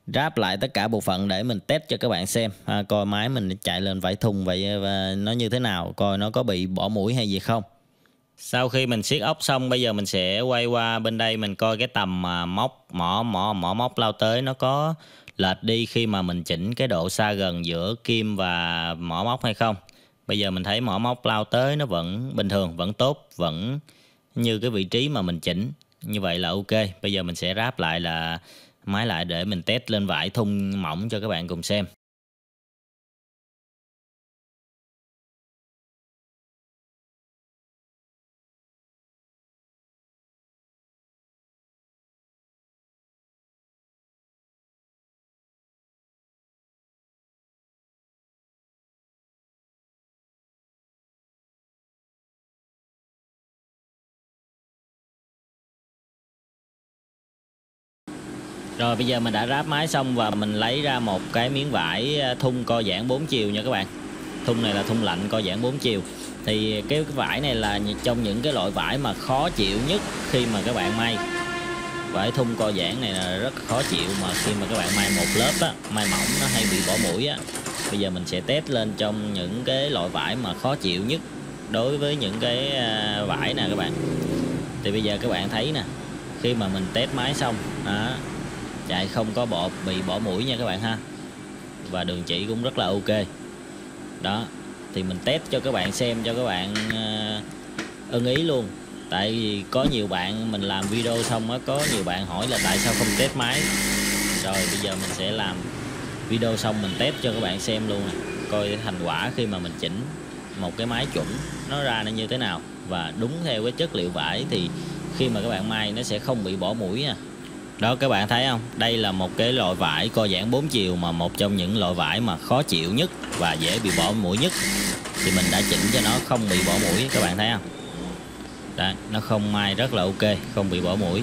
ráp lại tất cả bộ phận để mình test cho các bạn xem à, coi máy mình chạy lên vải thùng vậy và nó như thế nào coi nó có bị bỏ mũi hay gì không sau khi mình siết ốc xong bây giờ mình sẽ quay qua bên đây mình coi cái tầm mà móc mỏ mỏ mỏ móc lao tới nó có lệch đi khi mà mình chỉnh cái độ xa gần giữa kim và mỏ móc hay không bây giờ mình thấy mỏ móc lao tới nó vẫn bình thường vẫn tốt vẫn như cái vị trí mà mình chỉnh như vậy là ok bây giờ mình sẽ ráp lại là máy lại để mình test lên vải thun mỏng cho các bạn cùng xem Rồi bây giờ mình đã ráp máy xong và mình lấy ra một cái miếng vải ờ, thun co giãn 4 chiều nha các bạn. Thun này là thun lạnh co giãn 4 chiều. Thì cái vải này là trong những cái loại vải mà khó chịu nhất khi mà các bạn may. Vải thun co giãn này là rất khó chịu mà khi mà các bạn may một lớp á, may mỏng nó hay bị bỏ mũi á. Bây giờ mình sẽ test lên trong những cái loại vải mà khó chịu nhất đối với những cái ờ, vải nè các bạn. Thì bây giờ các bạn thấy nè, khi mà mình test máy xong đó chạy dạ, không có bỏ bị bỏ mũi nha các bạn ha và đường chỉ cũng rất là ok đó thì mình test cho các bạn xem cho các bạn uh, ưng ý luôn tại vì có nhiều bạn mình làm video xong á có nhiều bạn hỏi là tại sao không test máy rồi bây giờ mình sẽ làm video xong mình test cho các bạn xem luôn này. coi thành quả khi mà mình chỉnh một cái máy chuẩn nó ra nó như thế nào và đúng theo cái chất liệu vải thì khi mà các bạn may nó sẽ không bị bỏ mũi nha đó các bạn thấy không đây là một cái loại vải co giãn 4 chiều mà một trong những loại vải mà khó chịu nhất và dễ bị bỏ mũi nhất thì mình đã chỉnh cho nó không bị bỏ mũi các bạn thấy không Đấy, nó không may rất là ok không bị bỏ mũi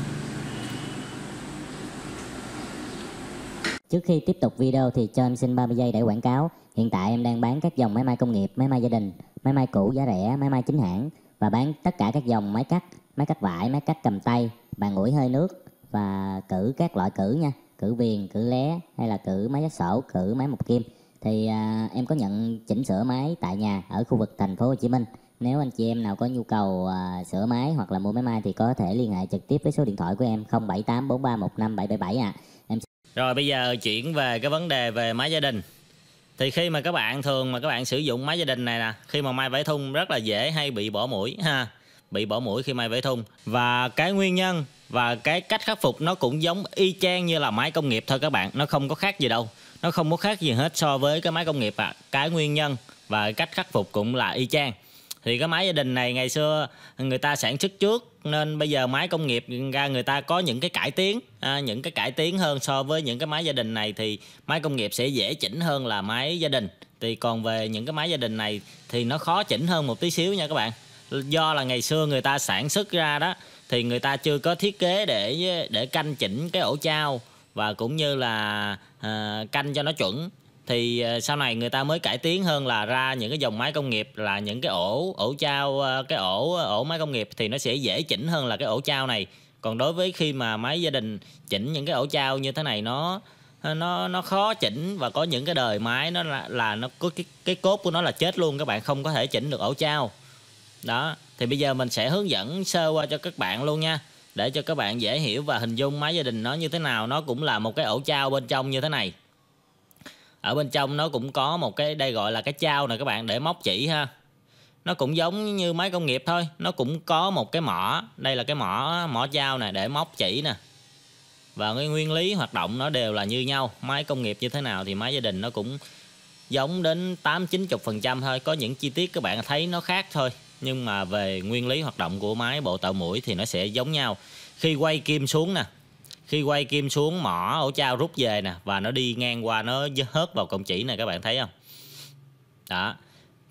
Trước khi tiếp tục video thì cho em xin 30 giây để quảng cáo. Hiện tại em đang bán các dòng máy may công nghiệp, máy may gia đình, máy may cũ giá rẻ, máy may chính hãng và bán tất cả các dòng máy cắt, máy cắt vải, máy cắt cầm tay, bàn ủi hơi nước, và cử các loại cử nha cử viền cử lé hay là cử máy giác sổ cử máy một kim thì à, em có nhận chỉnh sửa máy tại nhà ở khu vực thành phố Hồ Chí Minh nếu anh chị em nào có nhu cầu à, sửa máy hoặc là mua máy may thì có thể liên hệ trực tiếp với số điện thoại của em 0784315777 ạ. À. Em Rồi bây giờ chuyển về cái vấn đề về máy gia đình. Thì khi mà các bạn thường mà các bạn sử dụng máy gia đình này nè, khi mà may vải thun rất là dễ hay bị bỏ mũi ha, bị bỏ mũi khi may vải thun. Và cái nguyên nhân và cái cách khắc phục nó cũng giống y chang như là máy công nghiệp thôi các bạn nó không có khác gì đâu nó không có khác gì hết so với cái máy công nghiệp ạ à. cái nguyên nhân và cách khắc phục cũng là y chang thì cái máy gia đình này ngày xưa người ta sản xuất trước nên bây giờ máy công nghiệp ra người ta có những cái cải tiến à, những cái cải tiến hơn so với những cái máy gia đình này thì máy công nghiệp sẽ dễ chỉnh hơn là máy gia đình thì còn về những cái máy gia đình này thì nó khó chỉnh hơn một tí xíu nha các bạn do là ngày xưa người ta sản xuất ra đó thì người ta chưa có thiết kế để để canh chỉnh cái ổ trao và cũng như là à, canh cho nó chuẩn thì à, sau này người ta mới cải tiến hơn là ra những cái dòng máy công nghiệp là những cái ổ ổ trao à, cái ổ ổ máy công nghiệp thì nó sẽ dễ chỉnh hơn là cái ổ trao này còn đối với khi mà máy gia đình chỉnh những cái ổ trao như thế này nó nó nó khó chỉnh và có những cái đời máy nó là, là nó có cái, cái cốt của nó là chết luôn các bạn không có thể chỉnh được ổ trao đó thì bây giờ mình sẽ hướng dẫn sơ qua cho các bạn luôn nha Để cho các bạn dễ hiểu và hình dung máy gia đình nó như thế nào Nó cũng là một cái ổ trao bên trong như thế này Ở bên trong nó cũng có một cái đây gọi là cái trao nè các bạn để móc chỉ ha Nó cũng giống như máy công nghiệp thôi Nó cũng có một cái mỏ Đây là cái mỏ mỏ trao nè để móc chỉ nè và cái nguyên lý hoạt động nó đều là như nhau máy công nghiệp như thế nào thì máy gia đình nó cũng giống đến tám chín phần trăm thôi có những chi tiết các bạn thấy nó khác thôi nhưng mà về nguyên lý hoạt động của máy bộ tạo mũi thì nó sẽ giống nhau khi quay kim xuống nè khi quay kim xuống mỏ ổ trao rút về nè và nó đi ngang qua nó hớt vào cọng chỉ này các bạn thấy không đó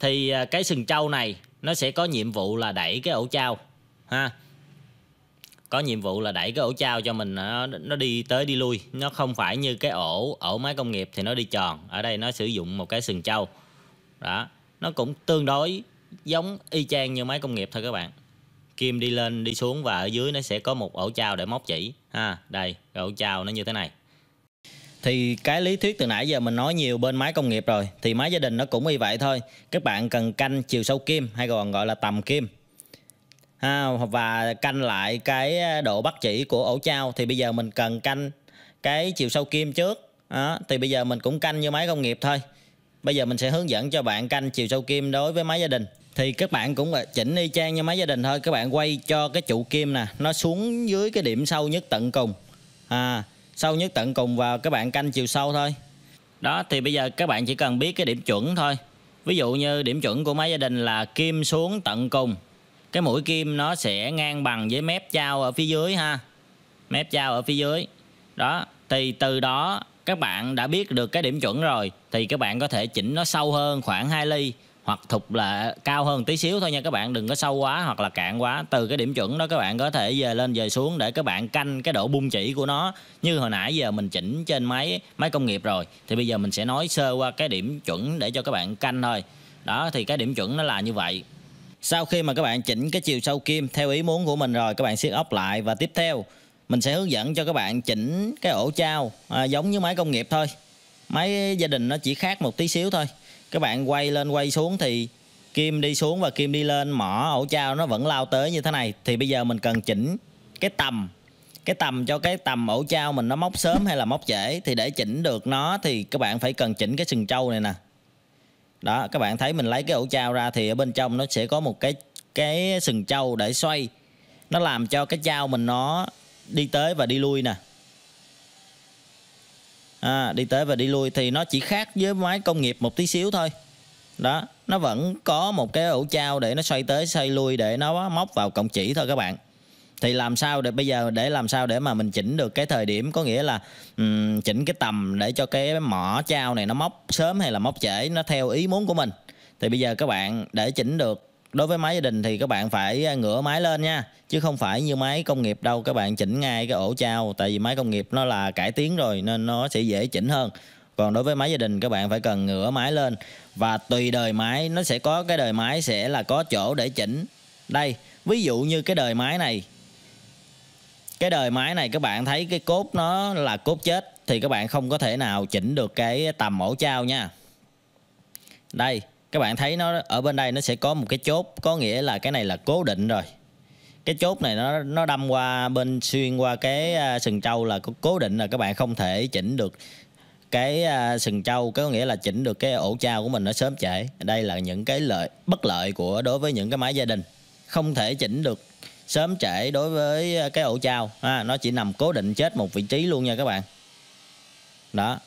thì à, cái sừng trâu này nó sẽ có nhiệm vụ là đẩy cái ổ trao ha có nhiệm vụ là đẩy cái ổ trao cho mình à, nó, nó đi tới đi lui nó không phải như cái ổ ổ máy công nghiệp thì nó đi tròn ở đây nó sử dụng một cái sừng trâu đó nó cũng tương đối giống y chang như máy công nghiệp thôi các bạn kim đi lên đi xuống và ở dưới nó sẽ có một ổ trao để móc chỉ ha đây ổ trao nó như thế này thì cái lý thuyết từ nãy giờ mình nói nhiều bên máy công nghiệp rồi thì máy gia đình nó cũng y vậy thôi các bạn cần canh chiều sâu kim hay còn gọi là tầm kim ha và canh lại cái độ bắt chỉ của ổ trao thì bây giờ mình cần canh cái chiều sâu kim trước đó, thì bây giờ mình cũng canh như máy công nghiệp thôi bây giờ mình sẽ hướng dẫn cho bạn canh chiều sâu kim đối với máy gia đình thì các bạn cũng chỉnh y chang như máy gia đình thôi các bạn quay cho cái trụ kim nè nó xuống dưới cái điểm sâu nhất tận cùng à sâu nhất tận cùng và các bạn canh chiều sâu thôi đó thì bây giờ các bạn chỉ cần biết cái điểm chuẩn thôi ví dụ như điểm chuẩn của máy gia đình là kim xuống tận cùng cái mũi kim nó sẽ ngang bằng với mép dao ở phía dưới ha mép dao ở phía dưới đó thì từ đó các bạn đã biết được cái điểm chuẩn rồi thì các bạn có thể chỉnh nó sâu hơn khoảng 2 ly hoặc thục là cao hơn tí xíu thôi nha các bạn đừng có sâu quá hoặc là cạn quá từ cái điểm chuẩn đó các bạn có thể về lên về xuống để các bạn canh cái độ bung chỉ của nó như hồi nãy giờ mình chỉnh trên máy máy công nghiệp rồi thì bây giờ mình sẽ nói sơ qua cái điểm chuẩn để cho các bạn canh thôi đó thì cái điểm chuẩn nó là như vậy sau khi mà các bạn chỉnh cái chiều sâu kim theo ý muốn của mình rồi các bạn siết ốc lại và tiếp theo mình sẽ hướng dẫn cho các bạn chỉnh cái ổ trao à, giống như máy công nghiệp thôi máy gia đình nó chỉ khác một tí xíu thôi các bạn quay lên quay xuống thì kim đi xuống và kim đi lên mỏ ổ trao nó vẫn lao tới như thế này thì bây giờ mình cần chỉnh cái tầm cái tầm cho cái tầm ổ trao mình nó móc sớm hay là móc trễ thì để chỉnh được nó thì các bạn phải cần chỉnh cái sừng trâu này nè đó các bạn thấy mình lấy cái ổ trao ra thì ở bên trong nó sẽ có một cái cái sừng trâu để xoay nó làm cho cái trao mình nó đi tới và đi lui nè à, đi tới và đi lui thì nó chỉ khác với máy công nghiệp một tí xíu thôi đó nó vẫn có một cái ổ trao để nó xoay tới xoay lui để nó móc vào cộng chỉ thôi các bạn thì làm sao để bây giờ để làm sao để mà mình chỉnh được cái thời điểm có nghĩa là um, chỉnh cái tầm để cho cái mỏ trao này nó móc sớm hay là móc trễ nó theo ý muốn của mình thì bây giờ các bạn để chỉnh được đối với máy gia đình thì các bạn phải à, ngửa máy lên nha chứ không phải như máy công nghiệp đâu các bạn chỉnh ngay cái ổ trao tại vì máy công nghiệp nó là cải tiến rồi nên nó sẽ dễ chỉnh hơn còn đối với máy gia đình các bạn phải cần ngửa máy lên và tùy đời máy nó sẽ có cái đời máy sẽ là có chỗ để chỉnh đây ví dụ như cái đời máy này cái đời máy này các bạn thấy cái cốt nó là cốt chết thì các bạn không có thể nào chỉnh được cái tầm ổ trao nha đây các bạn thấy nó ở bên đây nó sẽ có một cái chốt có nghĩa là cái này là cố định rồi cái chốt này nó nó đâm qua bên xuyên qua cái à, sừng trâu là cố định là các bạn không thể chỉnh được cái à, sừng trâu có nghĩa là chỉnh được cái ổ trao của mình nó sớm trễ đây là những cái lợi bất lợi của đối với những cái máy gia đình không thể chỉnh được sớm trễ đối với à, cái ổ trao à, nó chỉ nằm cố định chết một vị trí luôn nha các bạn đó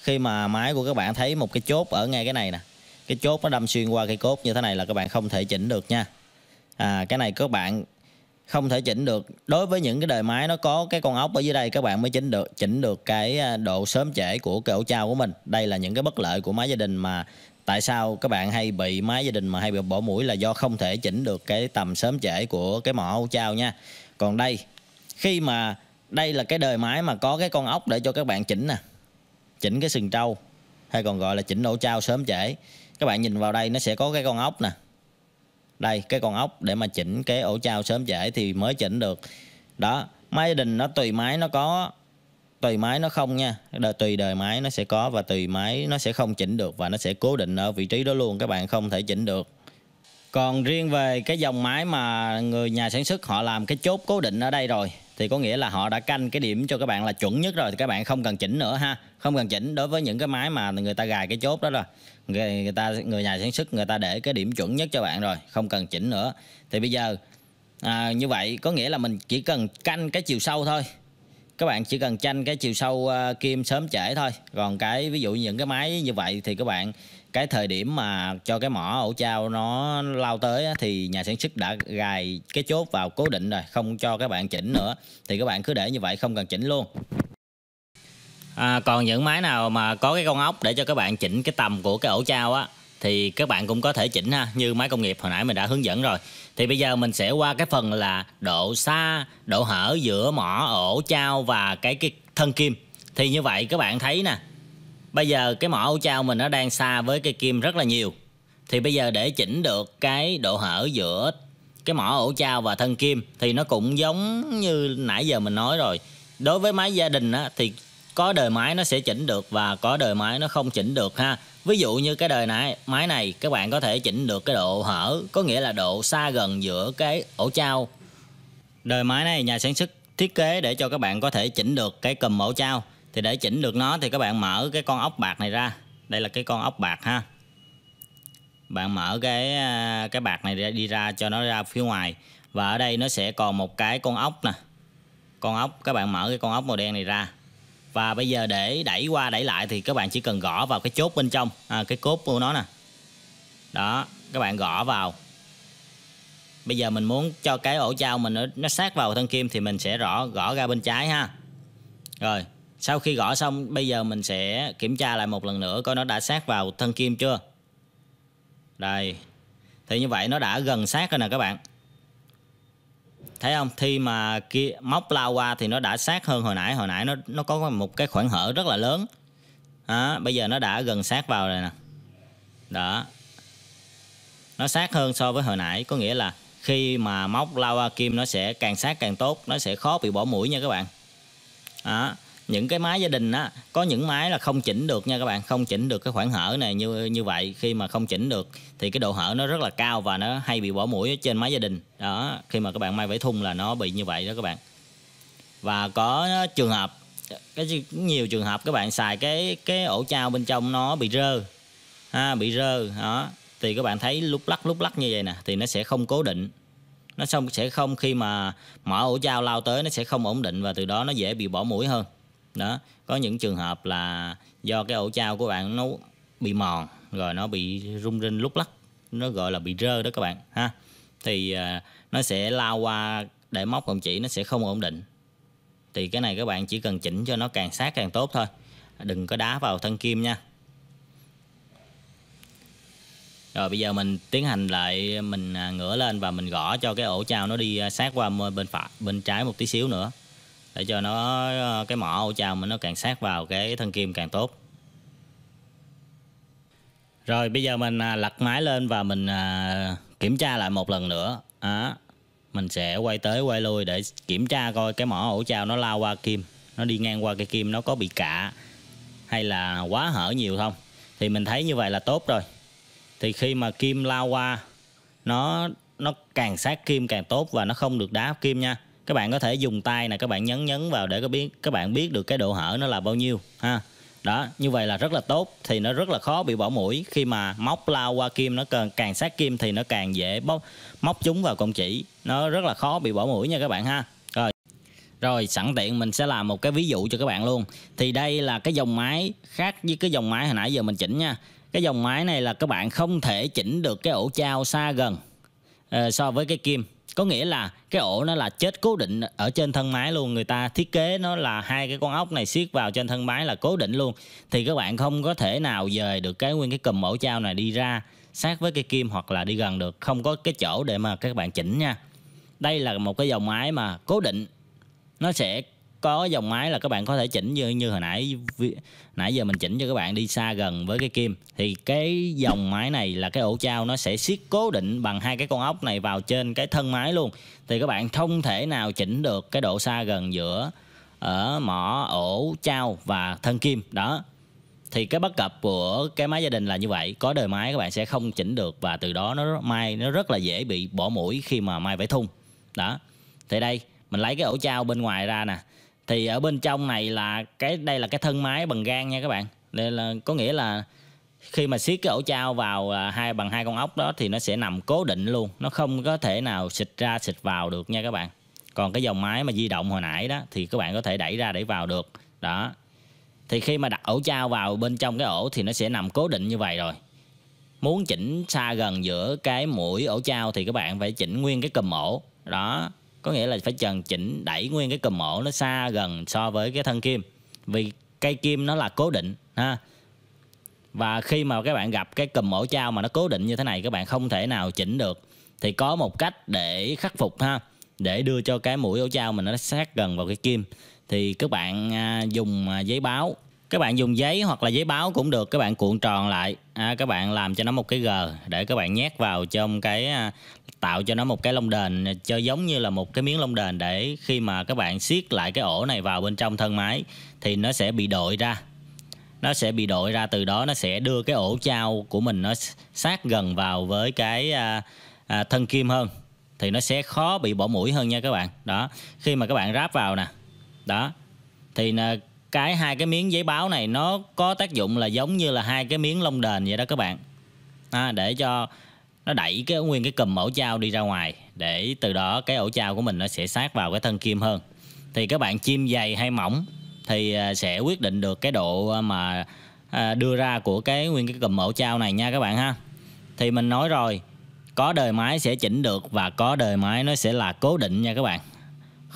khi mà máy của các bạn thấy một cái chốt ở ngay cái này nè cái chốt nó đâm xuyên qua cây cốt như thế này là các bạn không thể chỉnh được nha à, cái này các bạn không thể chỉnh được đối với những cái đời máy nó có cái con ốc ở dưới đây các bạn mới chỉnh được chỉnh được cái à, độ sớm trễ của cái ổ trao của mình đây là những cái bất lợi của máy gia đình mà tại sao các bạn hay bị máy gia đình mà hay bị bỏ mũi là do không thể chỉnh được cái tầm sớm trễ của cái mỏ ổ trao nha còn đây khi mà đây là cái đời máy mà có cái con ốc để cho các bạn chỉnh nè chỉnh cái sừng trâu hay còn gọi là chỉnh ổ trao sớm trễ các bạn nhìn vào đây nó sẽ có cái con ốc nè đây cái con ốc để mà chỉnh cái ổ trao sớm trễ thì mới chỉnh được đó máy gia đình nó tùy máy nó có tùy máy nó không nha tùy đời máy nó sẽ có và tùy máy nó sẽ không chỉnh được và nó sẽ cố định ở vị trí đó luôn các bạn không thể chỉnh được còn riêng về cái dòng máy mà người nhà sản xuất họ làm cái chốt cố định ở đây rồi thì có nghĩa là họ đã canh cái điểm cho các bạn là chuẩn nhất rồi thì các bạn không cần chỉnh nữa ha không cần chỉnh đối với những cái máy mà người ta gài cái chốt đó rồi người, người ta người nhà sản xuất người ta để cái điểm chuẩn nhất cho bạn rồi không cần chỉnh nữa thì bây giờ à, như vậy có nghĩa là mình chỉ cần canh cái chiều sâu thôi các bạn chỉ cần tranh cái chiều sâu uh, kim sớm trễ thôi còn cái ví dụ những cái máy như vậy thì các bạn cái thời điểm mà cho cái mỏ ổ trao nó lao tới thì nhà sản xuất đã gài cái chốt vào cố định rồi không cho các bạn chỉnh nữa thì các bạn cứ để như vậy không cần chỉnh luôn à, còn những máy nào mà có cái con ốc để cho các bạn chỉnh cái tầm của cái ổ trao á thì các bạn cũng có thể chỉnh ha như máy công nghiệp hồi nãy mình đã hướng dẫn rồi thì bây giờ mình sẽ qua cái phần là độ xa độ hở giữa mỏ ổ trao và cái cái thân kim thì như vậy các bạn thấy nè bây giờ cái mỏ ổ trao mình nó đang xa với cây kim rất là nhiều thì bây giờ để chỉnh được cái độ hở giữa cái mỏ ổ trao và thân kim thì nó cũng giống như nãy giờ mình nói rồi đối với máy gia đình á, thì có đời máy nó sẽ chỉnh được và có đời máy nó không chỉnh được ha ví dụ như cái đời này máy này các bạn có thể chỉnh được cái độ hở có nghĩa là độ xa gần giữa cái ổ trao đời máy này nhà sản xuất thiết kế để cho các bạn có thể chỉnh được cái cầm ổ trao thì để chỉnh được nó thì các bạn mở cái con ốc bạc này ra đây là cái con ốc bạc ha bạn mở cái à, cái bạc này đi ra cho nó ra phía ngoài và ở đây nó sẽ còn một cái con ốc nè con ốc các bạn mở cái con ốc màu đen này ra và bây giờ để đẩy qua đẩy lại thì các bạn chỉ cần gõ vào cái chốt bên trong à, cái cốt của nó nè đó các bạn gõ vào bây giờ mình muốn cho cái ổ trao mình nó, nó sát vào thân kim thì mình sẽ rõ gõ ra bên trái ha rồi sau khi gõ xong bây giờ mình sẽ kiểm tra lại một lần nữa coi nó đã sát vào thân kim chưa đây thì như vậy nó đã gần sát rồi nè các bạn thấy không khi mà kia móc lao qua thì nó đã sát hơn hồi nãy hồi nãy nó nó có một cái khoảng hở rất là lớn à, bây giờ nó đã gần sát vào rồi nè đó nó sát hơn so với hồi nãy có nghĩa là khi mà móc lao qua kim nó sẽ càng sát càng tốt nó sẽ khó bị bỏ mũi nha các bạn đó những cái máy gia đình á có những máy là không chỉnh được nha các bạn không chỉnh được cái khoảng hở này như như vậy khi mà không chỉnh được thì cái độ hở nó rất là cao và nó hay bị bỏ mũi ở trên máy gia đình đó khi mà các bạn may vải thun là nó bị như vậy đó các bạn và có trường hợp cái nhiều trường hợp các bạn xài cái cái ổ trao bên trong nó bị rơ ha, bị rơ đó thì các bạn thấy lúc lắc lúc lắc như vậy nè thì nó sẽ không cố định nó xong sẽ không khi mà mở ổ trao lao tới nó sẽ không ổn định và từ đó nó dễ bị bỏ mũi hơn đó có những trường hợp là do cái ổ trao của bạn nó bị mòn rồi nó bị rung rinh lúc lắc nó gọi là bị rơ đó các bạn ha thì à, nó sẽ lao qua để móc cộng chỉ nó sẽ không ổn định thì cái này các bạn chỉ cần chỉnh cho nó càng sát càng tốt thôi đừng có đá vào thân kim nha rồi bây giờ mình tiến hành lại mình à, ngửa lên và mình gõ cho cái ổ trao nó đi à, sát qua bên phải bên trái một tí xíu nữa để cho nó ờ, cái mỏ ô chào mình nó càng sát vào cái thân kim càng tốt rồi bây giờ mình à, lật máy lên và mình à, kiểm tra lại một lần nữa à, mình sẽ quay tới quay lui để kiểm tra coi cái mỏ ổ chao nó lao qua kim nó đi ngang qua cái kim nó có bị cạ hay là quá hở nhiều không thì mình thấy như vậy là tốt rồi thì khi mà kim lao qua nó nó càng sát kim càng tốt và nó không được đá kim nha các bạn có thể dùng tay này các bạn nhấn nhấn vào để các biết các bạn biết được cái độ hở nó là bao nhiêu ha đó như vậy là rất là tốt thì nó rất là khó bị bỏ mũi khi mà móc lao qua kim nó càng, càng sát kim thì nó càng dễ móc móc chúng vào con chỉ nó rất là khó bị bỏ mũi nha các bạn ha rồi rồi sẵn tiện mình sẽ làm một cái ví dụ cho các bạn luôn thì đây là cái dòng máy khác với cái dòng máy hồi nãy giờ mình chỉnh nha cái dòng máy này là các bạn không thể chỉnh được cái ổ trao xa gần uh, so với cái kim có nghĩa là cái ổ nó là chết cố định ở trên thân máy luôn người ta thiết kế nó là hai cái con ốc này siết vào trên thân máy là cố định luôn thì các bạn không có thể nào dời được cái nguyên cái cùm ổ trao này đi ra sát với cây kim hoặc là đi gần được không có cái chỗ để mà các bạn chỉnh nha đây là một cái dòng máy mà cố định nó sẽ có dòng máy là các bạn có thể chỉnh như như hồi nãy nãy giờ mình chỉnh cho các bạn đi xa gần với cái kim thì cái dòng máy này là cái ổ trao nó sẽ siết cố định bằng hai cái con ốc này vào trên cái thân máy luôn thì các bạn không thể nào chỉnh được cái độ xa gần giữa ở ờ, mỏ ổ trao và thân kim đó thì cái bất cập của cái máy gia đình là như vậy có đời máy các bạn sẽ không chỉnh được và từ đó nó mai nó rất là dễ bị bỏ mũi khi mà mai phải thun đó thì đây mình lấy cái ổ trao bên ngoài ra nè thì ở bên trong này là cái đây là cái thân máy bằng gan nha các bạn đây là có nghĩa là khi mà siết cái ổ trao vào à, hai bằng hai con ốc đó thì nó sẽ nằm cố định luôn nó không có thể nào xịt ra xịt vào được nha các bạn còn cái dòng máy mà di động hồi nãy đó thì các bạn có thể đẩy ra để vào được đó thì khi mà đặt ổ trao vào bên trong cái ổ thì nó sẽ nằm cố định như vậy rồi muốn chỉnh xa gần giữa cái mũi ổ trao thì các bạn phải chỉnh nguyên cái cầm ổ đó có nghĩa là phải trần chỉnh đẩy nguyên cái cùm ổ nó xa gần so với cái thân kim vì cây kim nó là cố định ha và khi mà các bạn gặp cái cùm ổ trao mà nó cố định như thế này các bạn không thể nào chỉnh được thì có một cách để khắc phục ha để đưa cho cái mũi ổ trao mình nó sát gần vào cái kim thì các bạn à, dùng à, giấy báo các bạn dùng giấy hoặc là giấy báo cũng được các bạn cuộn tròn lại à, các bạn làm cho nó một cái gờ để các bạn nhét vào trong cái à, tạo cho nó một cái lông đền cho giống như là một cái miếng lông đền để khi mà các bạn siết lại cái ổ này vào bên trong thân máy thì nó sẽ bị đội ra nó sẽ bị đội ra từ đó nó sẽ đưa cái ổ trao của mình nó sát gần vào với cái à, à, thân kim hơn thì nó sẽ khó bị bỏ mũi hơn nha các bạn đó khi mà các bạn ráp vào nè đó thì à, cái hai cái miếng giấy báo này nó có tác dụng là giống như là hai cái miếng lông đền vậy đó các bạn à, để cho nó đẩy cái nguyên cái cầm ổ trao đi ra ngoài để từ đó cái ổ trao của mình nó sẽ sát vào cái thân kim hơn thì các bạn chim dày hay mỏng thì à, sẽ quyết định được cái độ mà à, đưa ra của cái nguyên cái cầm ổ trao này nha các bạn ha thì mình nói rồi có đời máy sẽ chỉnh được và có đời máy nó sẽ là cố định nha các bạn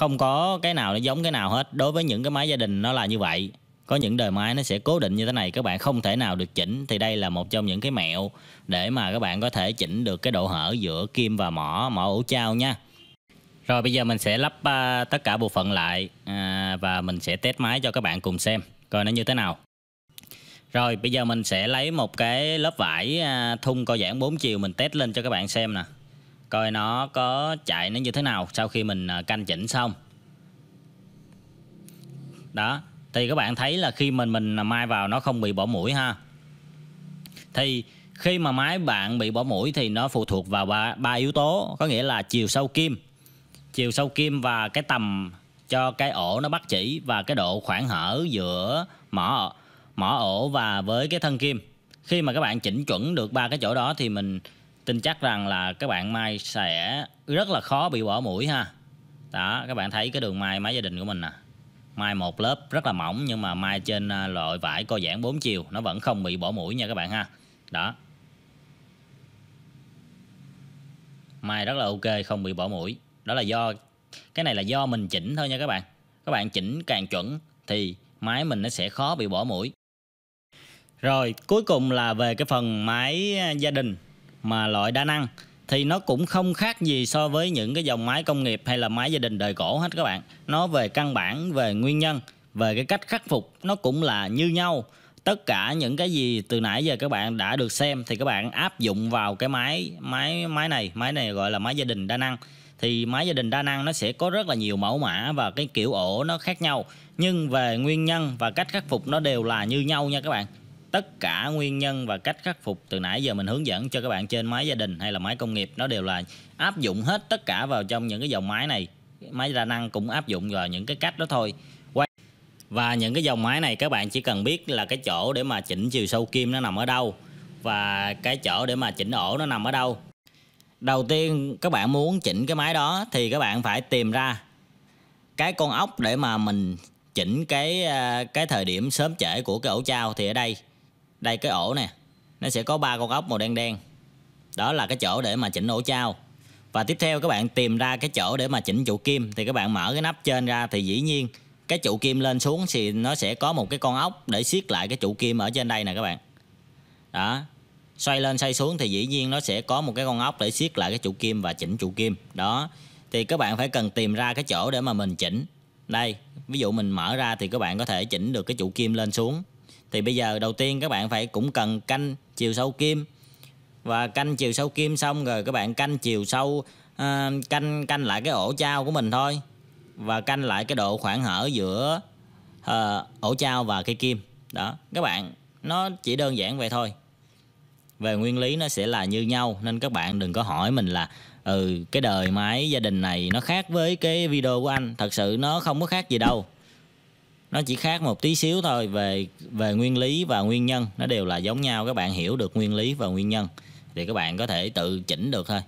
không có cái nào nó giống cái nào hết đối với những cái máy gia đình nó là như vậy có những đời máy nó sẽ cố định như thế này các bạn không thể nào được chỉnh thì đây là một trong những cái mẹo để mà các bạn có thể chỉnh được cái độ hở giữa kim và mỏ mỏ ủ trao nha rồi bây giờ mình sẽ lắp uh, tất cả bộ phận lại uh, và mình sẽ test máy cho các bạn cùng xem coi nó như thế nào rồi bây giờ mình sẽ lấy một cái lớp vải uh, thun co giãn 4 chiều mình test lên cho các bạn xem nè coi nó có chạy nó như thế nào sau khi mình à, canh chỉnh xong đó thì các bạn thấy là khi mình mình à, mai vào nó không bị bỏ mũi ha thì khi mà máy bạn bị bỏ mũi thì nó phụ thuộc vào ba, ba yếu tố có nghĩa là chiều sâu kim chiều sâu kim và cái tầm cho cái ổ nó bắt chỉ và cái độ khoảng hở giữa mỏ mỏ ổ và với cái thân kim khi mà các bạn chỉnh chuẩn được ba cái chỗ đó thì mình tin chắc rằng là các bạn mai sẽ rất là khó bị bỏ mũi ha đó các bạn thấy cái đường mai máy gia đình của mình nè à. mai một lớp rất là mỏng nhưng mà mai trên à, loại vải co giãn 4 chiều nó vẫn không bị bỏ mũi nha các bạn ha đó mai rất là ok không bị bỏ mũi đó là do cái này là do mình chỉnh thôi nha các bạn các bạn chỉnh càng chuẩn thì máy mình nó sẽ khó bị bỏ mũi rồi cuối cùng là về cái phần máy gia đình mà loại đa năng thì nó cũng không khác gì so với những cái dòng máy công nghiệp hay là máy gia đình đời cổ hết các bạn. Nó về căn bản, về nguyên nhân, về cái cách khắc phục nó cũng là như nhau. Tất cả những cái gì từ nãy giờ các bạn đã được xem thì các bạn áp dụng vào cái máy máy máy này, máy này gọi là máy gia đình đa năng. Thì máy gia đình đa năng nó sẽ có rất là nhiều mẫu mã và cái kiểu ổ nó khác nhau, nhưng về nguyên nhân và cách khắc phục nó đều là như nhau nha các bạn tất cả nguyên nhân và cách khắc phục từ nãy giờ mình hướng dẫn cho các bạn trên máy gia đình hay là máy công nghiệp nó đều là áp dụng hết tất cả vào trong những cái dòng máy này máy đa năng cũng áp dụng vào những cái cách đó thôi và những cái dòng máy này các bạn chỉ cần biết là cái chỗ để mà chỉnh chiều sâu kim nó nằm ở đâu và cái chỗ để mà chỉnh ổ nó nằm ở đâu đầu tiên các bạn muốn chỉnh cái máy đó thì các bạn phải tìm ra cái con ốc để mà mình chỉnh cái à, cái thời điểm sớm trễ của cái ổ trao thì ở đây đây cái ổ nè nó sẽ có ba con ốc màu đen đen đó là cái chỗ để mà chỉnh ổ trao và tiếp theo các bạn tìm ra cái chỗ để mà chỉnh trụ kim thì các bạn mở cái nắp trên ra thì dĩ nhiên cái trụ kim lên xuống thì nó sẽ có một cái con ốc để siết lại cái trụ kim ở trên đây nè các bạn đó xoay lên xoay xuống thì dĩ nhiên nó sẽ có một cái con ốc để siết lại cái trụ kim và chỉnh trụ kim đó thì các bạn phải cần tìm ra cái chỗ để mà mình chỉnh đây ví dụ mình mở ra thì các bạn có thể chỉnh được cái trụ kim lên xuống thì bây giờ đầu tiên các bạn phải cũng cần canh chiều sâu kim và canh chiều sâu kim xong rồi các bạn canh chiều sâu à, canh canh lại cái ổ trao của mình thôi và canh lại cái độ khoảng hở giữa à, ổ trao và cây kim đó các bạn nó chỉ đơn giản vậy thôi về nguyên lý nó sẽ là như nhau nên các bạn đừng có hỏi mình là ừ cái đời máy gia đình này nó khác với cái video của anh thật sự nó không có khác gì đâu nó chỉ khác một tí xíu thôi về về nguyên lý và nguyên nhân nó đều là giống nhau các bạn hiểu được nguyên lý và nguyên nhân thì các bạn có thể tự chỉnh được thôi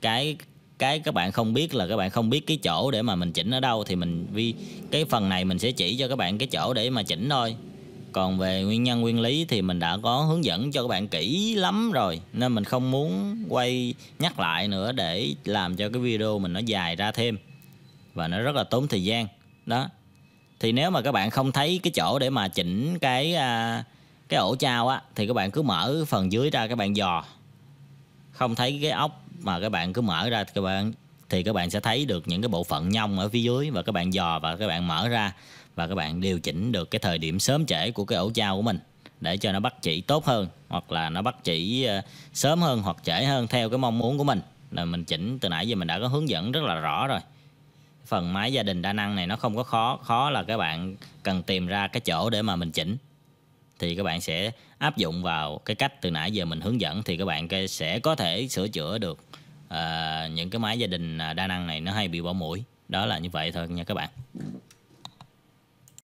cái cái các bạn không biết là các bạn không biết cái chỗ để mà mình chỉnh ở đâu thì mình vi cái phần này mình sẽ chỉ cho các bạn cái chỗ để mà chỉnh thôi còn về nguyên nhân nguyên lý thì mình đã có hướng dẫn cho các bạn kỹ lắm rồi nên mình không muốn quay nhắc lại nữa để làm cho cái video mình nó dài ra thêm và nó rất là tốn thời gian đó thì nếu mà các bạn không thấy cái chỗ để mà chỉnh cái à, cái ổ trao á thì các bạn cứ mở phần dưới ra các bạn dò không thấy cái ốc mà các bạn cứ mở ra các bạn thì các bạn sẽ thấy được những cái bộ phận nhông ở phía dưới và các bạn dò và các bạn mở ra và các bạn điều chỉnh được cái thời điểm sớm trễ của cái ổ trao của mình để cho nó bắt chỉ tốt hơn hoặc là nó bắt chỉ à, sớm hơn hoặc trễ hơn theo cái mong muốn của mình là mình chỉnh từ nãy giờ mình đã có hướng dẫn rất là rõ rồi phần máy gia đình đa năng này nó không có khó khó là các bạn cần tìm ra cái chỗ để mà mình chỉnh thì các bạn sẽ áp dụng vào cái cách từ nãy giờ mình hướng dẫn thì các bạn sẽ có thể sửa chữa được uh, những cái máy gia đình à, đa năng này nó hay bị bỏ mũi đó là như vậy thôi nha các bạn